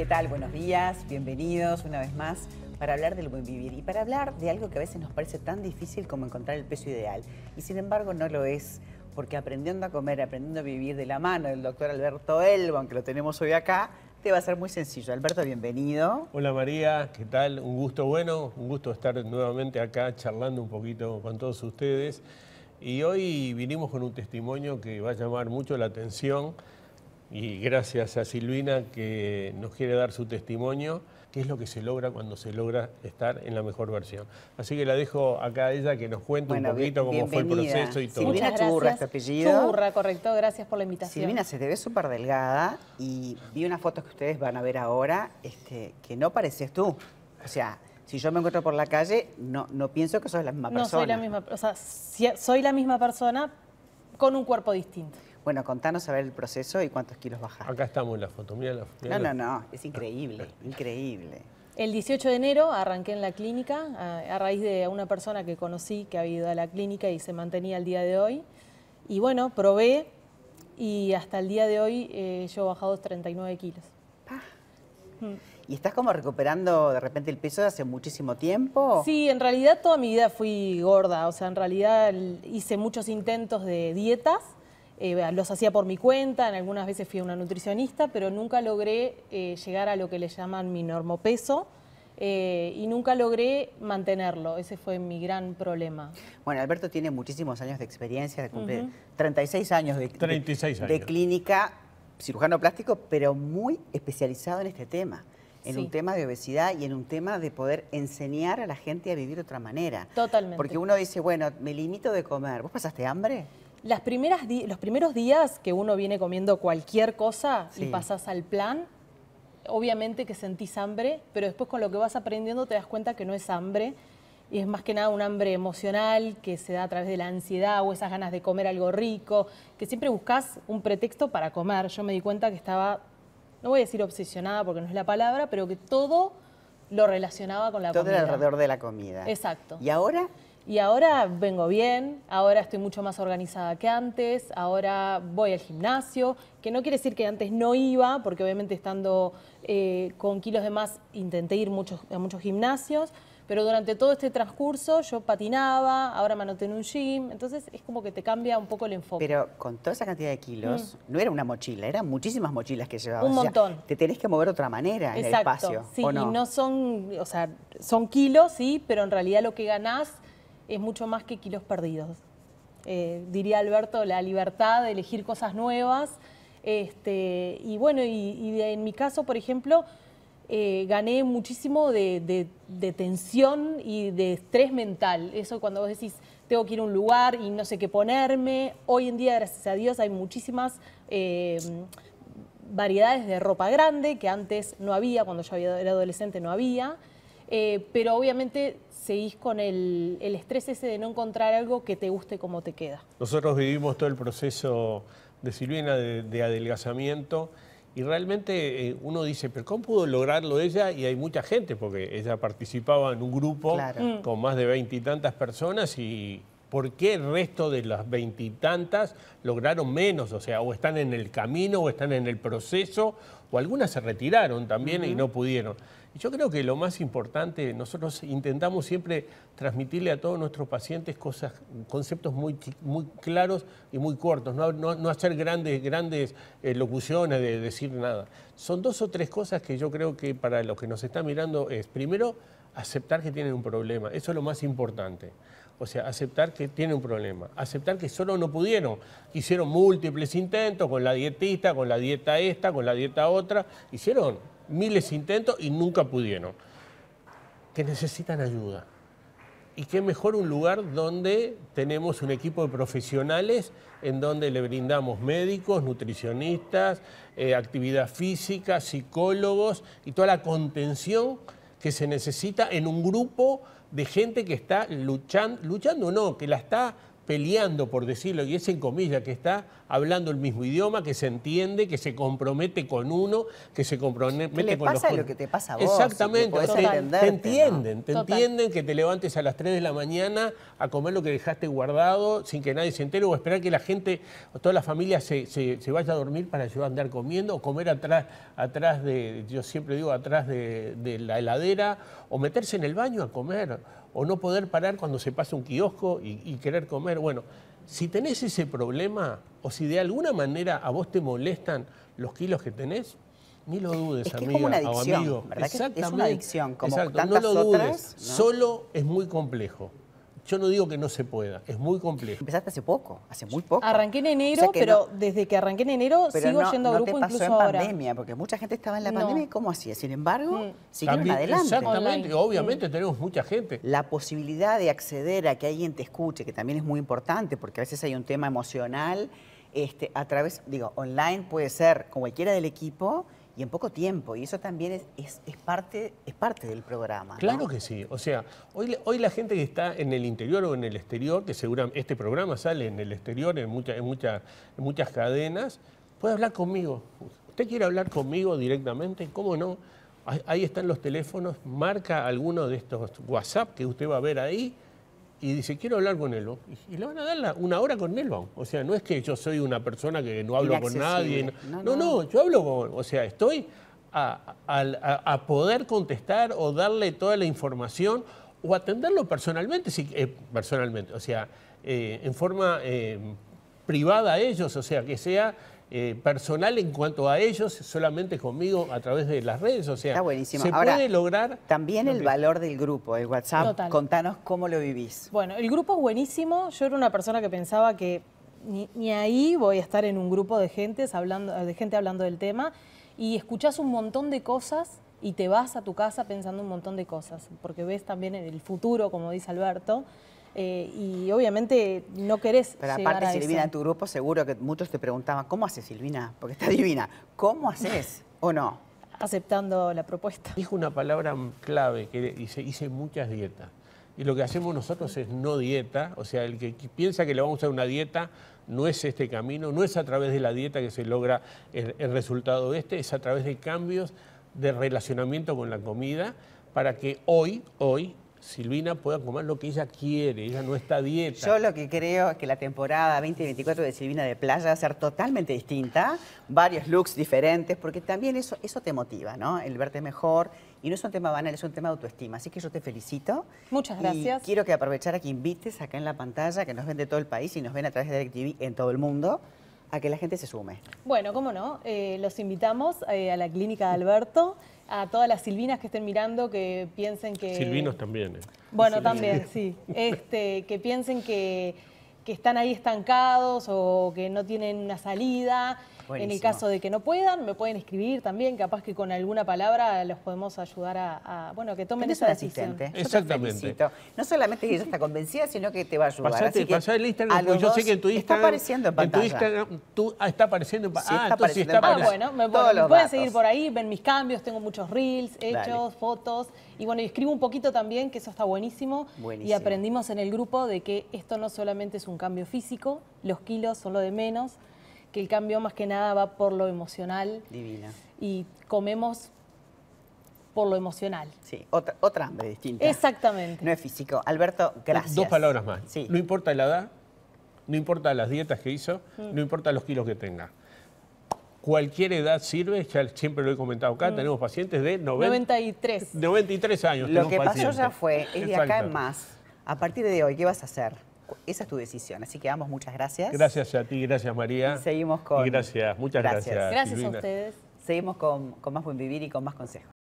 ¿qué tal? Buenos días, bienvenidos una vez más para hablar del buen vivir y para hablar de algo que a veces nos parece tan difícil como encontrar el peso ideal. Y sin embargo no lo es, porque aprendiendo a comer, aprendiendo a vivir de la mano del doctor Alberto Elbo, aunque lo tenemos hoy acá, te va a ser muy sencillo. Alberto, bienvenido. Hola María, ¿qué tal? Un gusto bueno, un gusto estar nuevamente acá charlando un poquito con todos ustedes. Y hoy vinimos con un testimonio que va a llamar mucho la atención y gracias a Silvina que nos quiere dar su testimonio, qué es lo que se logra cuando se logra estar en la mejor versión. Así que la dejo acá a ella que nos cuente un poquito cómo fue el proceso y todo. Silvina Churra, este apellido. Churra, correcto, gracias por la invitación. Silvina se te ve súper delgada y vi unas fotos que ustedes van a ver ahora este, que no parecías tú. O sea, si yo me encuentro por la calle, no, no pienso que soy la misma persona. No soy la misma, o sea, soy la misma persona con un cuerpo distinto. Bueno, contanos a ver el proceso y cuántos kilos bajaste. Acá estamos en la foto, mira la foto. No, no, no, es increíble, increíble. El 18 de enero arranqué en la clínica a, raíz de una persona que conocí que había ido a la clínica y se mantenía al día de hoy. Y bueno, probé y hasta el día de hoy yo eh, he bajado 39 kilos. Mm. ¿Y estás como recuperando de repente el peso de hace muchísimo tiempo? Sí, en realidad toda mi vida fui gorda, o sea, en realidad hice muchos intentos de dietas eh, los hacía por mi cuenta, en algunas veces fui a una nutricionista, pero nunca logré eh, llegar a lo que le llaman mi normopeso. Eh, y nunca logré mantenerlo, ese fue mi gran problema. Bueno, Alberto tiene muchísimos años de experiencia, de 36 años de, 36 de, clínica, cirujano plástico, pero muy especializado en este tema en un tema de obesidad y en un tema de poder enseñar a la gente a vivir de otra manera. Totalmente. Porque uno dice, bueno, me limito de comer. ¿Vos pasaste hambre? primeras los primeros días que uno viene comiendo cualquier cosa si y pasas al plan, obviamente que sentís hambre, pero después con lo que vas aprendiendo te das cuenta que no es hambre y es más que nada un hambre emocional que se da a través de la ansiedad o esas ganas de comer algo rico, que siempre buscas un pretexto para comer. Yo me di cuenta que estaba, no voy a decir obsesionada porque no es la palabra, pero que todo lo relacionaba con la comida. Todo alrededor de la comida. Exacto. ¿Y ahora? Y ahora vengo bien, ahora estoy mucho más organizada que antes, ahora voy al gimnasio, que no quiere decir que antes no iba, porque obviamente estando eh, con kilos de más intenté ir muchos, a muchos gimnasios, pero durante todo este transcurso yo patinaba, ahora me anoté en un gym, entonces es como que te cambia un poco el enfoque. Pero con toda esa cantidad de kilos, mm. no era una mochila, eran muchísimas mochilas que llevabas. Un montón. te tenés que mover de otra manera en el espacio. Sí, no? y no son, o sea, son kilos, sí, pero en realidad lo que ganás es mucho más que kilos perdidos. Eh, diría Alberto, la libertad de elegir cosas nuevas. Este, y bueno, y, en mi caso, por ejemplo, eh, gané muchísimo de, tensión y de estrés mental. Eso cuando vos decís, tengo que ir a un lugar y no sé qué ponerme. Hoy en día, gracias a Dios, hay muchísimas eh, variedades de ropa grande que antes no había, cuando yo era adolescente no había. Eh, pero obviamente seguís con el, estrés ese de no encontrar algo que te guste como te queda. Nosotros vivimos todo el proceso de Silvina de, adelgazamiento y realmente eh, uno dice, pero ¿cómo pudo lograrlo ella? Y hay mucha gente, porque ella participaba en un grupo mm. con más de tantas personas y ¿Por qué el resto de las veintitantas lograron menos? O sea, o están en el camino, o están en el proceso, o algunas se retiraron también y no pudieron. Yo creo que lo más importante, nosotros intentamos siempre transmitirle a todos nuestros pacientes cosas, conceptos muy, claros y muy cortos, no, hacer grandes, grandes eh, locuciones de decir nada. Son dos o tres cosas que yo creo que para los que nos están mirando es, primero, aceptar que tienen un problema, eso es lo más importante. O sea, aceptar que tiene un problema, aceptar que solo no pudieron. Hicieron múltiples intentos con la dietista, con la dieta esta, con la dieta otra. Hicieron miles de intentos y nunca pudieron. Que necesitan ayuda. Y qué mejor un lugar donde tenemos un equipo de profesionales en donde le brindamos médicos, nutricionistas, eh, actividad física, psicólogos y toda la contención que se necesita en un grupo de gente que está luchando, luchando no, que la está peleando, por decirlo, y es en comillas, que está hablando el mismo idioma, que se entiende, que se compromete con uno, que se compromete con pasa lo que te pasa vos. Exactamente, te, entienden, te entienden que te levantes a las 3 de la mañana a comer lo que dejaste guardado sin que nadie se entere o esperar que la gente, o toda la familia se, vaya a dormir para llevar a andar comiendo o comer atrás, atrás de, yo siempre digo, atrás de la heladera o meterse en el baño a comer o no poder parar cuando se pasa un kiosco y, querer comer. Bueno, si tenés ese problema o si de alguna manera a vos te molestan los kilos que tenés, ni lo dudes, es una adicción, o amigo. Exactamente. es una adicción, como Exacto. no lo dudes. Solo es muy complejo. Yo no digo que no se pueda, es muy complejo. Empezaste hace poco, hace muy poco. Arranqué en enero, pero desde que arranqué en enero sigo yendo a no te pasó en pandemia, porque mucha gente estaba en la pandemia y cómo hacía. Sin embargo, mm. siguen adelante. Exactamente, obviamente mm. tenemos mucha gente. La posibilidad de acceder a que alguien te escuche, que también es muy importante, porque a veces hay un tema emocional, este, a través, digo, online puede ser con cualquiera del equipo, y en poco tiempo. Y eso también es, parte, es parte del programa. Claro que sí. O sea, hoy, hoy la gente que está en el interior o en el exterior, que seguramente este programa sale en el exterior, en, muchas en, en muchas cadenas, puede hablar conmigo. ¿Usted quiere hablar conmigo directamente? ¿Cómo no? Ahí están los teléfonos, marca alguno de estos WhatsApp que usted va a ver ahí y dice, quiero hablar con él, Y le van a dar una hora con Nelo. O sea, no es que yo soy una persona que no hablo con nadie. No no, yo hablo con, o sea, estoy a, poder contestar o darle toda la información o atenderlo personalmente, eh, personalmente, o sea, eh, en forma eh, privada a ellos, o sea, que sea eh, personal en cuanto a ellos, solamente conmigo a través de las redes. O sea, Está buenísimo. se puede lograr... También el valor del grupo, el WhatsApp. Contanos cómo lo vivís. Bueno, el grupo es buenísimo. Yo era una persona que pensaba que ni, ahí voy a estar en un grupo de, gentes hablando, de gente hablando del tema. Y escuchás un montón de cosas y te vas a tu casa pensando un montón de cosas, porque ves también el futuro, como dice Alberto. Eh, y obviamente no querés. Pero aparte, Silvina, en tu grupo seguro que muchos te preguntaban, ¿cómo haces Silvina? Porque está divina. ¿Cómo haces o no? Aceptando la propuesta. Dijo una palabra clave que hice, hice muchas dietas. Y lo que hacemos nosotros es no dieta, o sea, el que piensa que le vamos a dar una dieta no es este camino, no es a través de la dieta que se logra el resultado este, es a través de cambios de relacionamiento con la comida para que hoy, hoy, Silvina pueda comer lo que ella quiere, ella no está dieta. Yo lo que creo es que la temporada 2024 de Silvina de Playa va a ser totalmente distinta, varios looks diferentes, porque también eso, eso te motiva, ¿no? El verte mejor. Y no es un tema banal, es un tema de autoestima. Así que yo te felicito. Muchas gracias. Y quiero que aprovechar a que invites acá en la pantalla, que nos ven de todo el país y nos ven a través de TV en todo el mundo a que la gente se sume. Bueno, cómo no, eh, los invitamos eh, a la clínica de Alberto, a todas las silvinas que estén mirando, que piensen que... Silvinos también. Eh. Bueno, también, sí. Este, que piensen que, que están ahí estancados o que no tienen una salida. En el caso de que no puedan, me pueden escribir también, capaz que con alguna palabra los podemos ayudar a, bueno, que tomen esa decisión. Asistente. Exactamente. No solamente que ella está convencida, sino que te va a ayudar. Así que el Instagram, porque yo sé que en tu Instagram... Está apareciendo en pantalla. En tu Instagram, tú, ah, está apareciendo en pantalla. Sí, ah, está ah, Ah, bueno, me pueden, seguir por ahí, ven mis cambios, tengo muchos reels, hechos, fotos. Y bueno, y escribo un poquito también, que eso está buenísimo. buenísimo. Y aprendimos en el grupo de que esto no solamente es un cambio físico, los kilos son lo de menos, que el cambio más que nada va por lo emocional. Divina. Y comemos por lo emocional. Sí, otra, otra hambre distinta. Exactamente. No es físico. Alberto, gracias. Dos palabras más. No importa la edad, no importa las dietas que hizo, mm. no importa los kilos que tenga. Cualquier edad sirve, ya siempre lo he comentado acá, mm. tenemos pacientes de 93. 93 años. Lo que pasó ya fue, es de acá en más. A partir de hoy, ¿qué vas a hacer? esa es tu decisión. Así que ambos, muchas gracias. Gracias a ti, gracias María. seguimos con... gracias, muchas gracias. Gracias, a ustedes. Seguimos con más buen vivir y con más consejos.